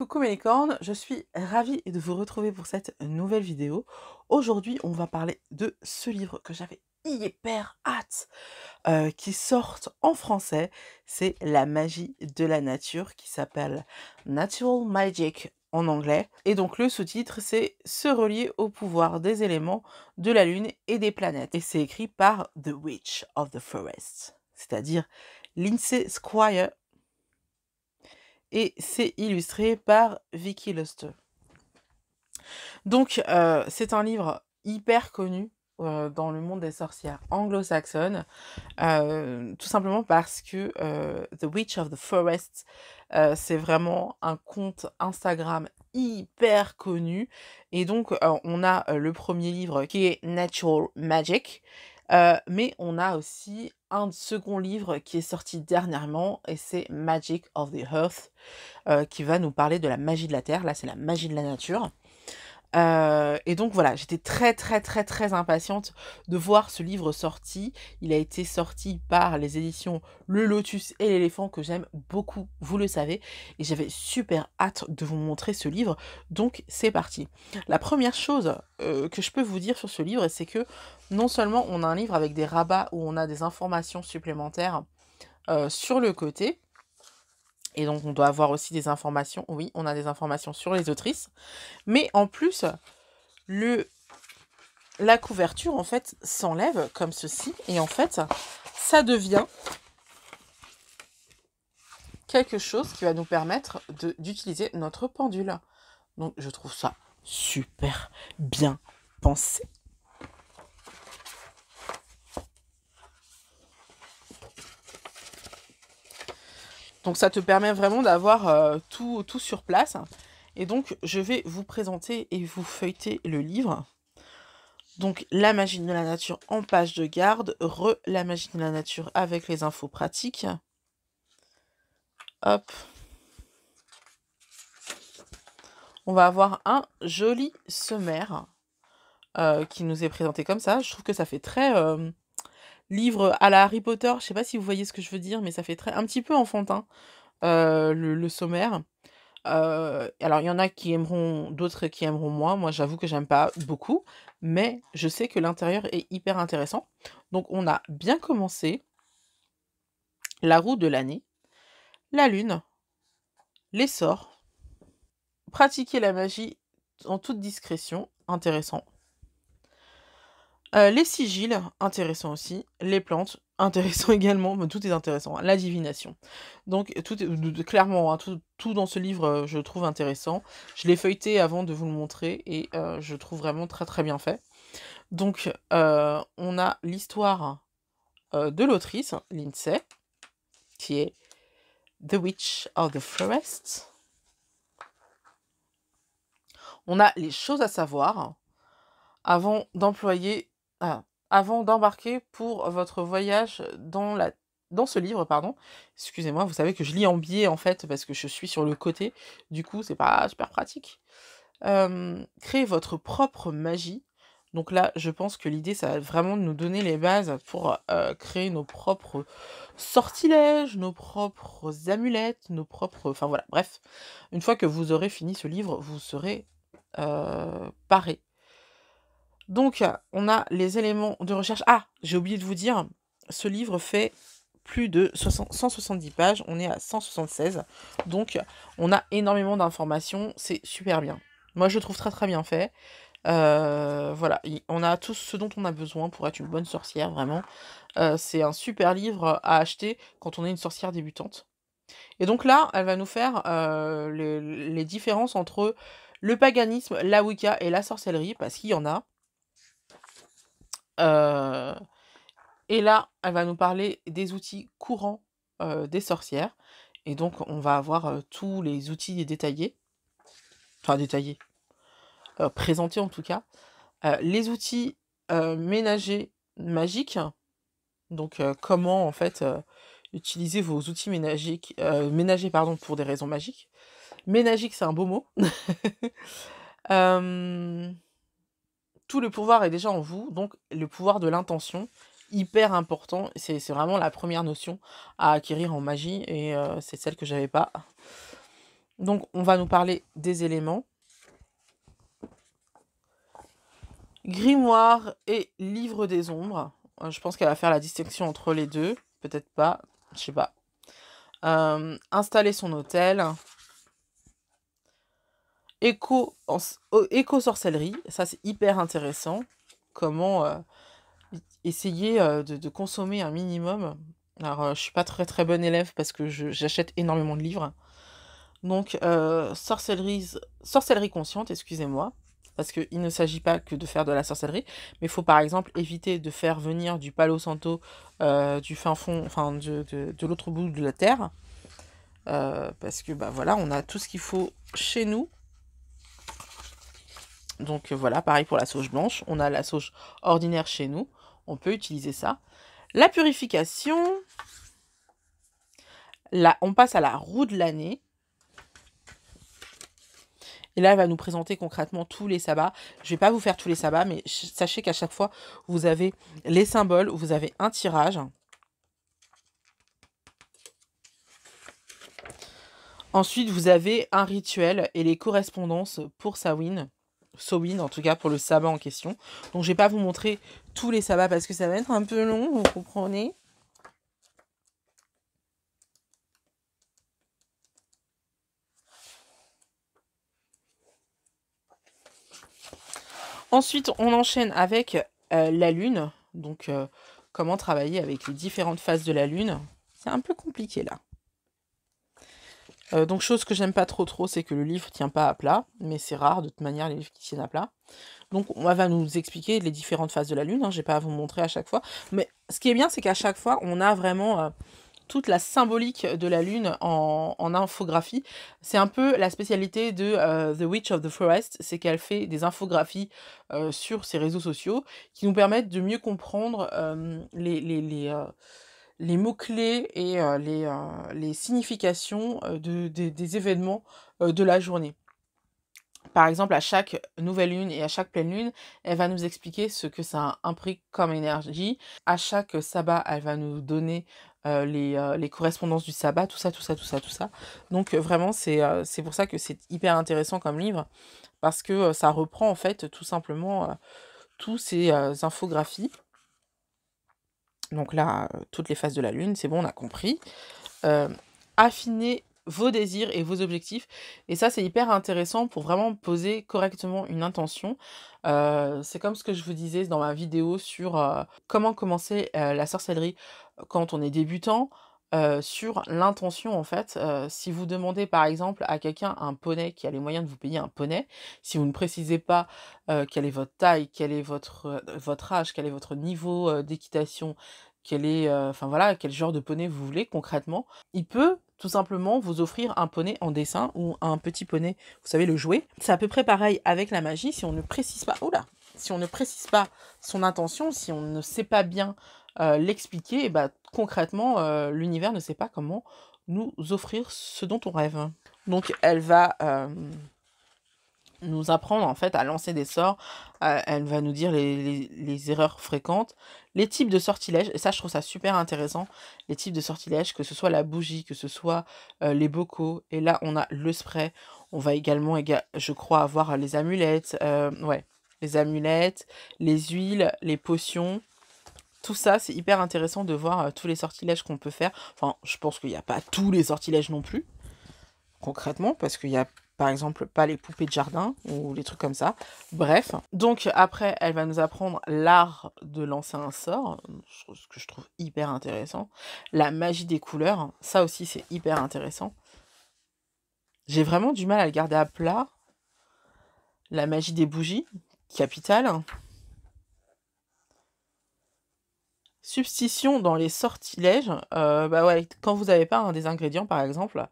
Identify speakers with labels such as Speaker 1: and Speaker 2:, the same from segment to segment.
Speaker 1: Coucou mes licornes, je suis ravie de vous retrouver pour cette nouvelle vidéo. Aujourd'hui, on va parler de ce livre que j'avais hyper hâte euh, qui sort en français. C'est La magie de la nature qui s'appelle Natural Magic en anglais. Et donc le sous-titre, c'est Se relier au pouvoir des éléments de la lune et des planètes. Et c'est écrit par The Witch of the Forest, c'est-à-dire Lindsay Squire et c'est illustré par Vicky Luster. Donc euh, c'est un livre hyper connu euh, dans le monde des sorcières anglo-saxonnes, euh, tout simplement parce que The Witch of the Forest, c'est vraiment un compte Instagram hyper connu. Et donc on a le premier livre qui est Natural Magic euh, mais on a aussi un second livre qui est sorti dernièrement et c'est Magic of the Earth euh, qui va nous parler de la magie de la Terre. Là, c'est la magie de la nature. Euh, et donc voilà, j'étais très très très très impatiente de voir ce livre sorti. Il a été sorti par les éditions Le Lotus et l'éléphant que j'aime beaucoup, vous le savez. Et j'avais super hâte de vous montrer ce livre. Donc c'est parti. La première chose euh, que je peux vous dire sur ce livre, c'est que non seulement on a un livre avec des rabats où on a des informations supplémentaires euh, sur le côté, et donc, on doit avoir aussi des informations. Oui, on a des informations sur les autrices. Mais en plus, le, la couverture, en fait, s'enlève comme ceci. Et en fait, ça devient quelque chose qui va nous permettre d'utiliser notre pendule. Donc, je trouve ça super bien pensé. Donc ça te permet vraiment d'avoir euh, tout, sur place. Et donc je vais vous présenter et vous feuilleter le livre. Donc la magie de la nature en page de garde, re la magie de la nature avec les infos pratiques. Hop. On va avoir un joli sommaire euh, qui nous est présenté comme ça. Je trouve que ça fait très... Euh, livre à la Harry Potter. Je ne sais pas si vous voyez ce que je veux dire, mais ça fait très un petit peu enfantin euh, le, sommaire. Euh, alors il y en a qui aimeront, d'autres qui aimeront moins. Moi j'avoue que j'aime pas beaucoup, mais je sais que l'intérieur est hyper intéressant. Donc on a bien commencé la roue de l'année, la lune, les sorts, pratiquer la magie en toute discrétion, intéressant. Euh, les sigils, intéressant aussi. Les plantes, intéressant également. Mais tout est intéressant. Hein, la divination. Donc, tout est, clairement, hein, tout, dans ce livre, euh, je trouve intéressant. Je l'ai feuilleté avant de vous le montrer et euh, je trouve vraiment très très bien fait. Donc, on a l'histoire de l'autrice, Lindsay, qui est The Witch of the Forest. On a les choses à savoir avant d'employer ah, avant d'embarquer pour votre voyage dans la dans ce livre, pardon, excusez-moi, vous savez que je lis en biais en fait parce que je suis sur le côté, du coup c'est pas super pratique. Euh, créez votre propre magie. Donc là, je pense que l'idée, ça va vraiment nous donner les bases pour euh, créer nos propres sortilèges, nos propres amulettes, nos propres... Enfin voilà, bref. Une fois que vous aurez fini ce livre, vous serez euh, paré donc, on a les éléments de recherche. Ah, j'ai oublié de vous dire, ce livre fait plus de 170 pages. On est à 176. Donc, on a énormément d'informations. C'est super bien. Moi, je le trouve très très bien fait. Euh, voilà, on a tout ce dont on a besoin pour être une bonne sorcière, vraiment. Euh, c'est un super livre à acheter quand on est une sorcière débutante. Et donc là, elle va nous faire euh, les différences entre le paganisme, la Wicca et la sorcellerie, parce qu'il y en a et là, elle va nous parler des outils courants des sorcières. Et donc, on va avoir tous les outils détaillés. Enfin, détaillés. présentés en tout cas. les outils ménagers magiques. Donc, comment en fait utiliser vos outils ménagers, ménagers pardon, pour des raisons magiques. Ménagique, c'est un beau mot. tout le pouvoir est déjà en vous, donc le pouvoir de l'intention, hyper important. C'est vraiment la première notion à acquérir en magie et euh, c'est celle que j'avais pas. Donc on va nous parler des éléments. Grimoire et Livre des ombres. Euh, je pense qu'elle va faire la distinction entre les deux. Peut-être pas, je sais pas. Euh, installer son hôtel, Éco-sorcellerie, ça c'est hyper intéressant. Comment euh, essayer euh, de, consommer un minimum. Alors, je euh, je suis pas très très bonne élève parce que j'achète énormément de livres. Donc, sorcellerie, sorcellerie consciente, excusez-moi. Parce qu'il ne s'agit pas que de faire de la sorcellerie, mais il faut par exemple éviter de faire venir du Palo Santo du fin fond, enfin de, de l'autre bout de la terre. parce que bah voilà, on a tout ce qu'il faut chez nous donc euh, voilà, pareil pour la sauge blanche. On a la sauge ordinaire chez nous. On peut utiliser ça. La purification. Là, on passe à la roue de l'année. Et là, elle va nous présenter concrètement tous les sabbats. Je ne vais pas vous faire tous les sabbats, mais sachez qu'à chaque fois, vous avez les symboles, vous avez un tirage. Ensuite, vous avez un rituel et les correspondances pour Sawin. Sowin, en tout cas pour le sabbat en question. Donc je vais pas vous montrer tous les sabbats parce que ça va être un peu long, vous comprenez. Ensuite, on enchaîne avec euh, la lune. Donc, euh, comment travailler avec les différentes phases de la lune. C'est un peu compliqué là. Euh, donc chose que j'aime pas trop trop, c'est que le livre tient pas à plat, mais c'est rare de toute manière les livres qui tiennent à plat. Donc on va nous expliquer les différentes phases de la lune, hein, j'ai pas à vous montrer à chaque fois, mais ce qui est bien c'est qu'à chaque fois on a vraiment euh, toute la symbolique de la lune en, infographie. C'est un peu la spécialité de euh, The Witch of the Forest, c'est qu'elle fait des infographies sur ses réseaux sociaux qui nous permettent de mieux comprendre les les mots-clés et euh, euh, les, significations euh, de, des événements de la journée. Par exemple, à chaque nouvelle lune et à chaque pleine lune, elle va nous expliquer ce que ça implique comme énergie. À chaque sabbat, elle va nous donner les, correspondances du sabbat, tout ça, tout ça, tout ça, tout ça. Donc vraiment, c'est pour ça que c'est hyper intéressant comme livre, parce que ça reprend en fait tout simplement tous ces infographies donc là, euh, toutes les phases de la lune, c'est bon, on a compris. Euh, affinez affiner vos désirs et vos objectifs. Et ça, c'est hyper intéressant pour vraiment poser correctement une intention. Euh, c'est comme ce que je vous disais dans ma vidéo sur comment commencer la sorcellerie quand on est débutant. Euh, sur l'intention en fait. Euh, si vous demandez par exemple à quelqu'un un poney qui a les moyens de vous payer un poney, si vous ne précisez pas euh, quelle est votre taille, quel est votre, votre âge, quel est votre niveau d'équitation, quel est, enfin voilà, quel genre de poney vous voulez concrètement, il peut tout simplement vous offrir un poney en dessin ou un petit poney, vous savez le jouet. C'est à peu près pareil avec la magie si on ne précise pas. là, si on ne précise pas son intention, si on ne sait pas bien euh, l'expliquer, et bah, concrètement, euh, l'univers ne sait pas comment nous offrir ce dont on rêve. Donc elle va euh, nous apprendre en fait à lancer des sorts, elle va nous dire les, erreurs fréquentes, les types de sortilèges, et ça je trouve ça super intéressant, les types de sortilèges, que ce soit la bougie, que ce soit les bocaux, et là on a le spray, on va également, je crois, avoir les amulettes, ouais, les amulettes, les huiles, les potions, tout ça, c'est hyper intéressant de voir euh, tous les sortilèges qu'on peut faire. Enfin, je pense qu'il n'y a pas tous les sortilèges non plus, concrètement, parce qu'il n'y a par exemple pas les poupées de jardin ou les trucs comme ça. Bref. Donc après, elle va nous apprendre l'art de lancer un sort, ce que je trouve hyper intéressant. La magie des couleurs, ça aussi c'est hyper intéressant. J'ai vraiment du mal à le garder à plat. La magie des bougies, capitale. Substitution dans les sortilèges, euh, bah ouais, quand vous n'avez pas un des ingrédients par exemple,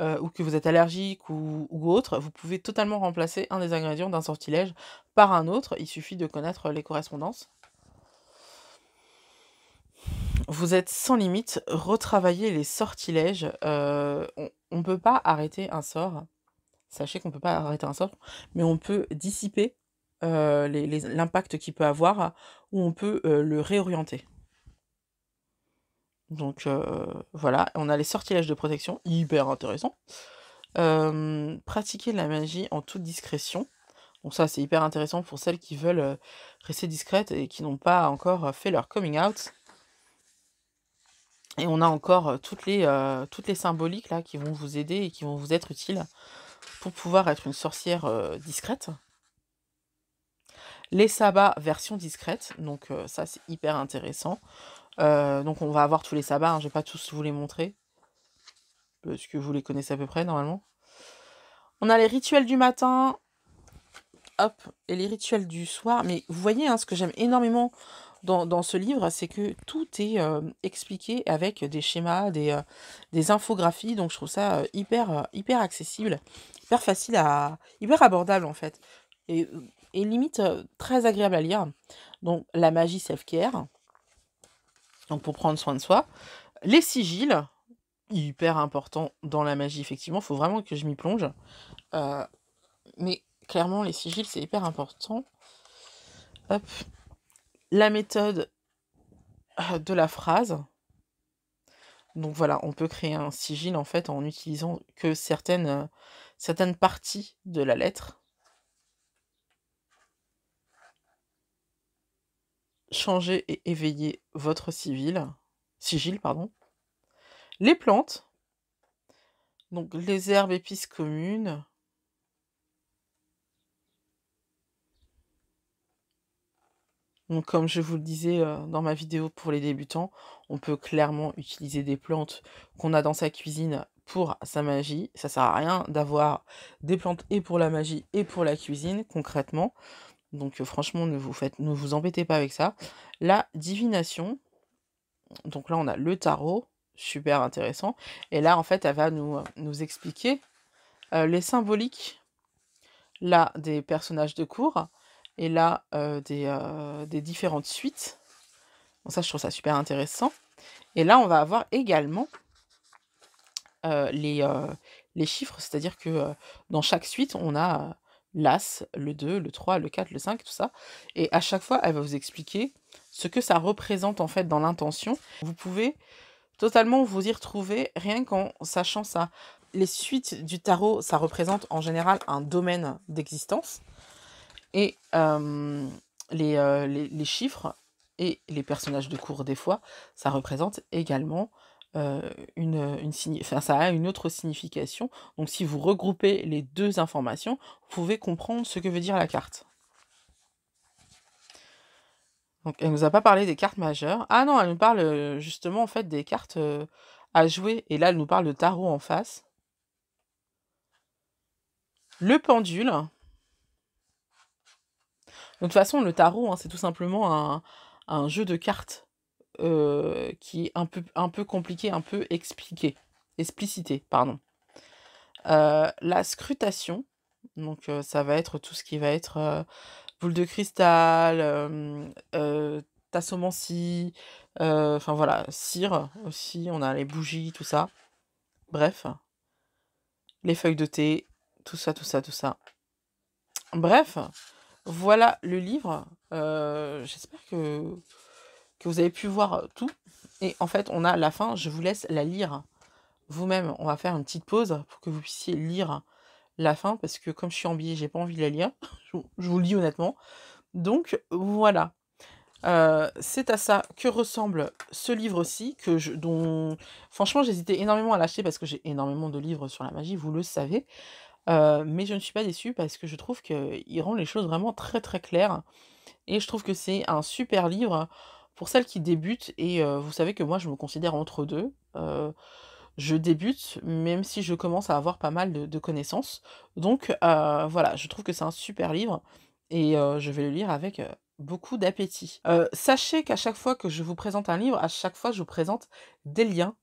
Speaker 1: euh, ou que vous êtes allergique ou, autre, vous pouvez totalement remplacer un des ingrédients d'un sortilège par un autre. Il suffit de connaître les correspondances. Vous êtes sans limite, retravaillez les sortilèges. Euh, on ne peut pas arrêter un sort. Sachez qu'on ne peut pas arrêter un sort, mais on peut dissiper l'impact qu'il peut avoir ou on peut le réorienter. Donc euh, voilà, on a les sortilèges de protection, hyper intéressant. Euh, pratiquer la magie en toute discrétion. Donc ça, c'est hyper intéressant pour celles qui veulent euh, rester discrètes et qui n'ont pas encore fait leur coming out. Et on a encore toutes les, toutes les symboliques là qui vont vous aider et qui vont vous être utiles pour pouvoir être une sorcière discrète. Les sabbats version discrète, donc ça c'est hyper intéressant. Euh, donc on va avoir tous les sabbats, hein. je ne vais pas tous vous les montrer, parce que vous les connaissez à peu près normalement. On a les rituels du matin, hop, et les rituels du soir. Mais vous voyez, hein, ce que j'aime énormément dans, ce livre, c'est que tout est euh, expliqué avec des schémas, euh, des, infographies. Donc je trouve ça hyper, hyper accessible, hyper facile à. hyper abordable en fait. Et, et limite très agréable à lire. Donc la magie self-care, donc pour prendre soin de soi. Les sigils, hyper important dans la magie, effectivement, faut vraiment que je m'y plonge. Euh, mais clairement, les sigils, c'est hyper important. Hop. La méthode euh, de la phrase. Donc voilà, on peut créer un sigil en fait en utilisant que certaines, euh, certaines parties de la lettre. changer et éveiller votre civile, sigil. Pardon. Les plantes, donc les herbes épices communes, Donc, comme je vous le disais euh, dans ma vidéo pour les débutants, on peut clairement utiliser des plantes qu'on a dans sa cuisine pour sa magie. Ça sert à rien d'avoir des plantes et pour la magie et pour la cuisine, concrètement. Donc euh, franchement, ne vous, faites, ne vous embêtez pas avec ça. La divination. Donc là, on a le tarot, super intéressant. Et là, en fait, elle va nous, euh, nous expliquer euh, les symboliques, là, des personnages de cours, et là, des, différentes suites. ça, je trouve ça super intéressant. Et là, on va avoir également les, les chiffres, c'est-à-dire que dans chaque suite, on a l'As, le 2, le 3, le 4, le 5, tout ça. Et à chaque fois, elle va vous expliquer ce que ça représente en fait dans l'intention. Vous pouvez totalement vous y retrouver rien qu'en sachant ça. Les suites du tarot, ça représente en général un domaine d'existence. Et euh, euh, les, les, chiffres et les personnages de cours, des fois, ça représente également euh, une, ça a une autre signification. Donc si vous regroupez les deux informations, vous pouvez comprendre ce que veut dire la carte. Donc elle nous a pas parlé des cartes majeures. Ah non, elle nous parle euh, justement en fait des cartes euh, à jouer. Et là, elle nous parle de tarot en face. Le pendule. De toute façon, le tarot, hein, c'est tout simplement un jeu de cartes. Euh, qui est un peu, un peu compliqué, un peu expliqué, explicité, pardon. Euh, la scrutation, donc euh, ça va être tout ce qui va être boule de cristal, tassomancie, enfin voilà, cire aussi, on a les bougies, tout ça. Bref, les feuilles de thé, tout ça, tout ça, tout ça. Bref, voilà le livre. J'espère que que vous avez pu voir euh, tout. Et en fait, on a la fin, je vous laisse la lire vous-même. On va faire une petite pause pour que vous puissiez lire la fin, parce que comme je suis en billet, j'ai pas envie de la lire. Je vous le dis honnêtement. Donc voilà. Euh, c'est à ça que ressemble ce livre aussi que je, dont franchement j'hésitais énormément à l'acheter parce que j'ai énormément de livres sur la magie, vous le savez. Euh, mais je ne suis pas déçue parce que je trouve qu'il rend les choses vraiment très très claires. Et je trouve que c'est un super livre pour celles qui débutent, et euh, vous savez que moi je me considère entre deux, euh, je débute, même si je commence à avoir pas mal de, connaissances. Donc euh, voilà, je trouve que c'est un super livre, et je vais le lire avec beaucoup d'appétit. sachez qu'à chaque fois que je vous présente un livre, à chaque fois je vous présente des liens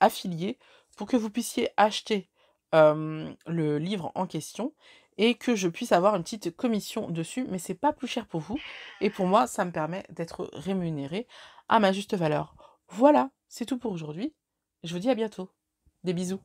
Speaker 1: affiliés pour que vous puissiez acheter le livre en question et que je puisse avoir une petite commission dessus, mais c'est pas plus cher pour vous. Et pour moi, ça me permet d'être rémunéré à ma juste valeur. Voilà, c'est tout pour aujourd'hui. Je vous dis à bientôt. Des bisous.